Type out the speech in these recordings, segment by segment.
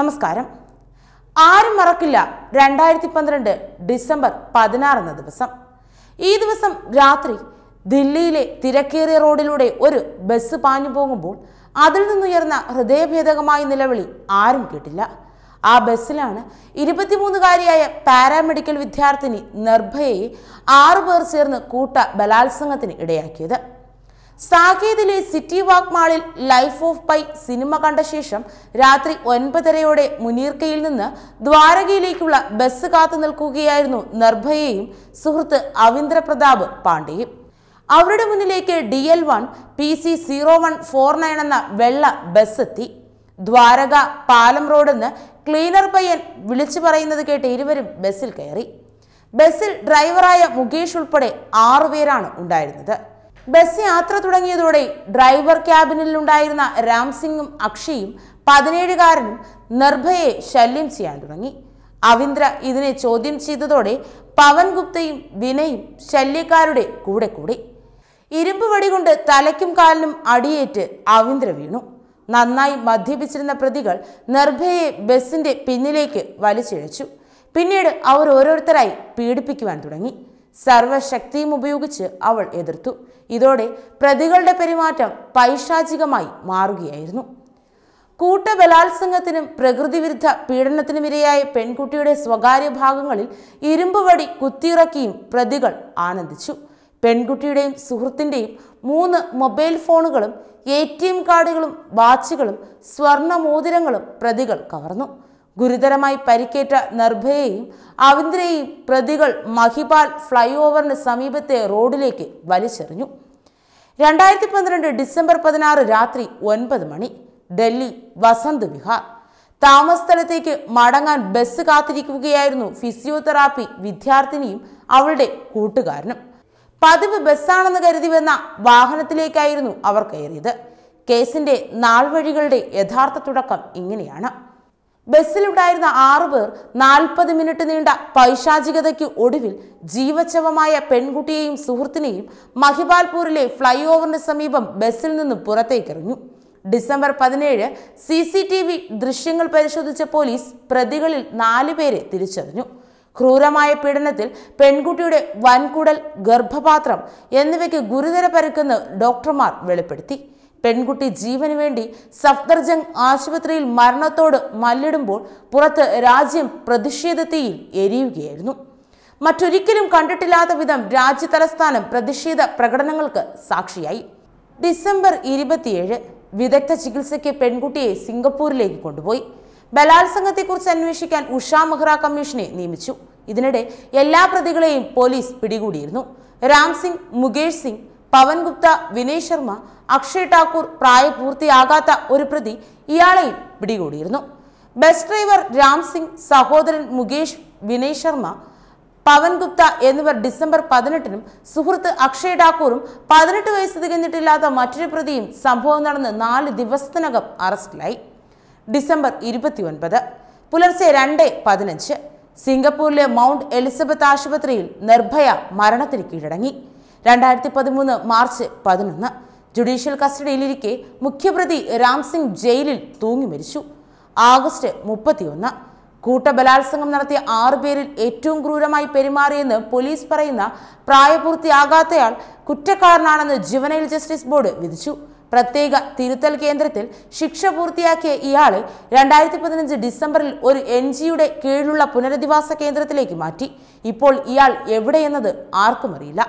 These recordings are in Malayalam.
നമസ്കാരം ആരും മറക്കില്ല രണ്ടായിരത്തി പന്ത്രണ്ട് ഡിസംബർ പതിനാറെന്ന ദിവസം ഈ ദിവസം രാത്രി ദില്ലിയിലെ തിരക്കേറിയ റോഡിലൂടെ ഒരു ബസ് പാഞ്ഞു പോകുമ്പോൾ അതിൽ നിന്നുയർന്ന ഹൃദയഭേദകമായ നിലവിളി ആരും കേട്ടില്ല ആ ബസ്സിലാണ് ഇരുപത്തിമൂന്നുകാരിയായ പാരാമെഡിക്കൽ വിദ്യാർത്ഥിനി നിർഭയയെ ആറുപേർ ചേർന്ന് കൂട്ട ബലാത്സംഗത്തിന് ഇടയാക്കിയത് സാകേതിലെ സിറ്റി വാക്ക് മാളിൽ ലൈഫ് ഓഫ് പൈ സിനിമ കണ്ട ശേഷം രാത്രി ഒൻപതരയോടെ മുനീർക്കയിൽ നിന്ന് ദ്വാരകയിലേക്കുള്ള ബസ് കാത്തു നിൽക്കുകയായിരുന്നു നിർഭയയും സുഹൃത്ത് അവീന്ദ്ര പ്രതാപ് പാണ്ഡെയും അവരുടെ മുന്നിലേക്ക് D L one P C zero one four nine എന്ന വെള്ള ബസ് എത്തി ദ്വാരക പാലം റോഡെന്ന് ക്ലീനർ പയ്യൻ വിളിച്ചു പറയുന്നത് കേട്ട് ഇരുവരും ബസ്സിൽ കയറി ബസ്സിൽ ഡ്രൈവറായ മുകേഷ് ഉൾപ്പെടെ ആറുപേരാണ് ഉണ്ടായിരുന്നത് ബസ് യാത്ര തുടങ്ങിയതോടെ ഡ്രൈവർ ക്യാബിനിലുണ്ടായിരുന്ന രാംസിംഗും അക്ഷയും പതിനേഴുകാരനും നിർഭയെ ശല്യം ചെയ്യാൻ തുടങ്ങി അവിന്ദ്ര ഇതിനെ ചോദ്യം ചെയ്തതോടെ പവൻ ഗുപ്തയും വിനയും ശല്യക്കാരുടെ കൂടെ കൂടി ഇരുമ്പ് വടികൊണ്ട് തലയ്ക്കും കാലിനും അടിയേറ്റ് അവിന്ദ്ര വീണു നന്നായി മദ്യപിച്ചിരുന്ന പ്രതികൾ നിർഭയെ ബസിന്റെ പിന്നിലേക്ക് വലിച്ചിഴച്ചു പിന്നീട് അവർ ഓരോരുത്തരായി പീഡിപ്പിക്കുവാൻ തുടങ്ങി സർവശക്തിയും ഉപയോഗിച്ച് അവൾ എതിർത്തു ഇതോടെ പ്രതികളുടെ പെരുമാറ്റം പൈശാചികമായി മാറുകയായിരുന്നു കൂട്ടബലാത്സംഗത്തിനും പ്രകൃതിവിരുദ്ധ പീഡനത്തിനുമിരയായ പെൺകുട്ടിയുടെ സ്വകാര്യ ഭാഗങ്ങളിൽ ഇരുമ്പുവടി കുത്തിയിറക്കിയും പ്രതികൾ ആനന്ദിച്ചു പെൺകുട്ടിയുടെയും സുഹൃത്തിൻ്റെയും മൂന്ന് മൊബൈൽ ഫോണുകളും എ കാർഡുകളും വാച്ചുകളും മോതിരങ്ങളും പ്രതികൾ കവർന്നു ഗുരുതരമായി പരിക്കേറ്റ നിർഭയെയും അവിന്ദ്രയെയും പ്രതികൾ മഹിപാൽ ഫ്ലൈ ഓവറിന് സമീപത്തെ റോഡിലേക്ക് വലിച്ചെറിഞ്ഞു രണ്ടായിരത്തി പന്ത്രണ്ട് ഡിസംബർ പതിനാറ് രാത്രി ഒൻപത് മണി ഡൽഹി വസന്ത് വിഹാർ താമസ സ്ഥലത്തേക്ക് മടങ്ങാൻ ബസ് കാത്തിരിക്കുകയായിരുന്നു ഫിസിയോതെറാപ്പി വിദ്യാർത്ഥിനിയും അവളുടെ കൂട്ടുകാരനും പതിവ് ബസ്സാണെന്ന് കരുതി വന്ന വാഹനത്തിലേക്കായിരുന്നു അവർ കയറിയത് കേസിന്റെ നാൾവഴികളുടെ യഥാർത്ഥ തുടക്കം ഇങ്ങനെയാണ് ബസ്സിലുണ്ടായിരുന്ന ആറുപേർ നാൽപ്പത് മിനിറ്റ് നീണ്ട പൈശാചികതയ്ക്ക് ഒടുവിൽ ജീവച്ഛവമായ പെൺകുട്ടിയെയും സുഹൃത്തിനെയും മഹിബാൽപൂരിലെ ഫ്ലൈ ഓവറിന് സമീപം ബസ്സിൽ നിന്നും പുറത്തേക്കെറിഞ്ഞു ഡിസംബർ പതിനേഴ് സി സി ടി വി ദൃശ്യങ്ങൾ പരിശോധിച്ച പോലീസ് പ്രതികളിൽ നാലുപേരെ തിരിച്ചറിഞ്ഞു ക്രൂരമായ പീഡനത്തിൽ പെൺകുട്ടിയുടെ വൻകുടൽ ഗർഭപാത്രം എന്നിവയ്ക്ക് ഗുരുതര പരുക്കെന്ന് ഡോക്ടർമാർ വെളിപ്പെടുത്തി പെൺകുട്ടി ജീവന് വേണ്ടി സഫ്ദർജംഗ് ആശുപത്രിയിൽ മരണത്തോട് മല്ലിടുമ്പോൾ പുറത്ത് രാജ്യം പ്രതിഷേധത്തെയിൽ എരിയുകയായിരുന്നു മറ്റൊരിക്കലും കണ്ടിട്ടില്ലാത്ത വിധം രാജ്യ തലസ്ഥാനം പ്രതിഷേധ പ്രകടനങ്ങൾക്ക് സാക്ഷിയായി ഡിസംബർ ഇരുപത്തിയേഴ് വിദഗ്ധ ചികിത്സയ്ക്ക് പെൺകുട്ടിയെ സിംഗപ്പൂരിലേക്ക് കൊണ്ടുപോയി ബലാത്സംഗത്തെക്കുറിച്ച് അന്വേഷിക്കാൻ ഉഷാ മെഹ്റ കമ്മീഷനെ നിയമിച്ചു ഇതിനിടെ എല്ലാ പ്രതികളെയും പോലീസ് പിടികൂടിയിരുന്നു രാം സിംഗ് മുകേഷ് സിംഗ് പവൻ ഗുപ്ത വിനയ് ശർമ്മ അക്ഷയ് ഠാക്കൂർ പ്രായപൂർത്തിയാകാത്ത ഒരു പ്രതി ഇയാളെയും പിടികൂടിയിരുന്നു ബസ് ഡ്രൈവർ രാം സിംഗ് സഹോദരൻ മുകേഷ് വിനയ് ശർമ്മ പവൻ ഗുപ്ത എന്നിവർ ഡിസംബർ പതിനെട്ടിനും സുഹൃത്ത് അക്ഷയ് ഠാക്കൂറും പതിനെട്ട് വയസ്സ് തികഞ്ഞിട്ടില്ലാത്ത മറ്റൊരു പ്രതിയും സംഭവം നടന്ന് നാല് ദിവസത്തിനകം അറസ്റ്റിലായി ഡിസംബർ ഇരുപത്തി ഒൻപത് പുലർച്ചെ രണ്ട് പതിനഞ്ച് സിംഗപ്പൂരിലെ മൗണ്ട് എലിസബത്ത് ആശുപത്രിയിൽ നിർഭയ മരണത്തിന് കീഴടങ്ങി രണ്ടായിരത്തി പതിമൂന്ന് മാർച്ച് പതിനൊന്ന് ജുഡീഷ്യൽ കസ്റ്റഡിയിലിരിക്കെ മുഖ്യപ്രതി രാം സിംഗ് ജയിലിൽ തൂങ്ങി മരിച്ചു ആഗസ്റ്റ് മുപ്പത്തിയൊന്ന് കൂട്ടബലാത്സംഗം നടത്തിയ ആറുപേരിൽ ഏറ്റവും ക്രൂരമായി പെരുമാറിയെന്ന് പോലീസ് പറയുന്ന പ്രായപൂർത്തിയാകാത്തയാൾ കുറ്റക്കാരനാണെന്ന് ജുവനൈൽ ജസ്റ്റിസ് ബോർഡ് വിധിച്ചു പ്രത്യേക തിരുത്തൽ കേന്ദ്രത്തിൽ ശിക്ഷ പൂർത്തിയാക്കിയ ഇയാളെ രണ്ടായിരത്തി പതിനഞ്ച് ഡിസംബറിൽ ഒരു എൻ ജിയുടെ കീഴിലുള്ള പുനരധിവാസ കേന്ദ്രത്തിലേക്ക് മാറ്റി ഇപ്പോൾ ഇയാൾ എവിടെയെന്നത് ആർക്കും അറിയില്ല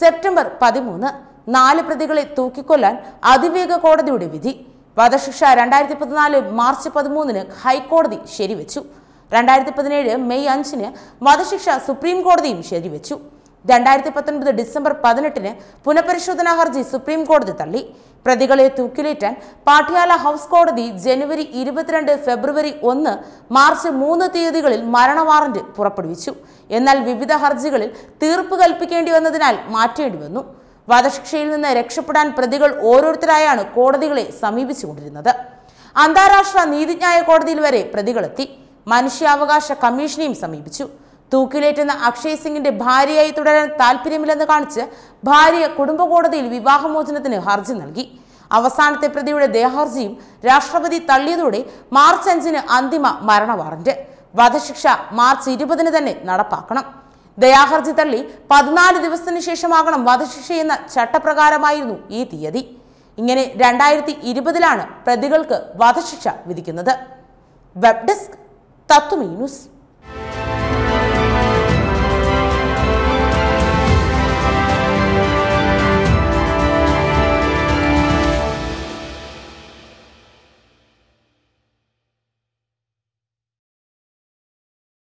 സെപ്റ്റംബർ പതിമൂന്ന് നാല് പ്രതികളെ തൂക്കിക്കൊല്ലാൻ അതിവേഗ കോടതിയുടെ വിധി വധശിക്ഷ രണ്ടായിരത്തി പതിനാല് മാർച്ച് പതിമൂന്നിന് ഹൈക്കോടതി ശരിവെച്ചു രണ്ടായിരത്തി പതിനേഴ് മെയ് അഞ്ചിന് വധശിക്ഷ സുപ്രീം കോടതിയും ശരിവെച്ചു രണ്ടായിരത്തി പത്തൊൻപത് ഡിസംബർ പതിനെട്ടിന് പുനഃപരിശോധനാ ഹർജി സുപ്രീം കോടതി തള്ളി പ്രതികളെ തൂക്കിലേറ്റാൻ പാഠ്യാല ഹൗസ് കോടതി ജനുവരി ഇരുപത്തിരണ്ട് ഫെബ്രുവരി ഒന്ന് മാർച്ച് മൂന്ന് തീയതികളിൽ മരണ വാറന്റ് പുറപ്പെടുവിച്ചു എന്നാൽ വിവിധ ഹർജികളിൽ തീർപ്പ് കൽപ്പിക്കേണ്ടി വന്നതിനാൽ മാറ്റേണ്ടി വന്നു വധശിക്ഷയിൽ നിന്ന് രക്ഷപ്പെടാൻ പ്രതികൾ ഓരോരുത്തരായാണ് കോടതികളെ സമീപിച്ചുകൊണ്ടിരുന്നത് അന്താരാഷ്ട്ര നീതിന്യായ കോടതിയിൽ വരെ പ്രതികളെത്തി മനുഷ്യാവകാശ കമ്മീഷനെയും സമീപിച്ചു തൂക്കിലേറ്റുന്ന അക്ഷയ് സിംഗിന്റെ ഭാര്യയായി തുടരാൻ താല്പര്യമില്ലെന്ന് കാണിച്ച് ഭാര്യ കുടുംബ കോടതിയിൽ വിവാഹമോചനത്തിന് ഹർജി നൽകി അവസാനത്തെ പ്രതിയുടെ ദേഹർജിയും രാഷ്ട്രപതി തള്ളിയതോടെ മാർച്ച് അഞ്ചിന് അന്തിമ മരണ വാറന്റ് വധശിക്ഷ മാർച്ച് ഇരുപതിന് തന്നെ നടപ്പാക്കണം ദയാഹർജി തള്ളി പതിനാല് ദിവസത്തിന് ശേഷമാകണം വധശിക്ഷയെന്ന ചട്ടപ്രകാരമായിരുന്നു ഈ തീയതി ഇങ്ങനെ രണ്ടായിരത്തി ഇരുപതിലാണ് പ്രതികൾക്ക് വധശിക്ഷ വിധിക്കുന്നത് വെബ് ഡെസ്ക് തത്വമീ ന്യൂസ്